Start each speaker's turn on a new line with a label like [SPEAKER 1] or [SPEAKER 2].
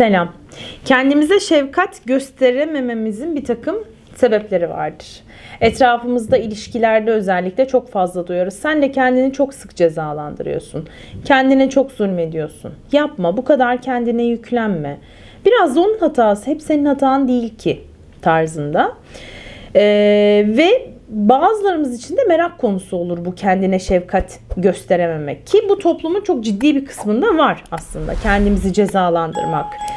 [SPEAKER 1] Selam. Kendimize şefkat gösteremememizin bir takım sebepleri vardır. Etrafımızda ilişkilerde özellikle çok fazla duyuyoruz. Sen de kendini çok sık cezalandırıyorsun. Kendine çok zulmediyorsun. Yapma bu kadar kendine yüklenme. Biraz da onun hatası hep senin hatan değil ki tarzında. Ee, ve bazılarımız için de merak konusu olur bu kendine şefkat gösterememek. Ki bu toplumun çok ciddi bir kısmında var aslında kendimizi cezalandırmak.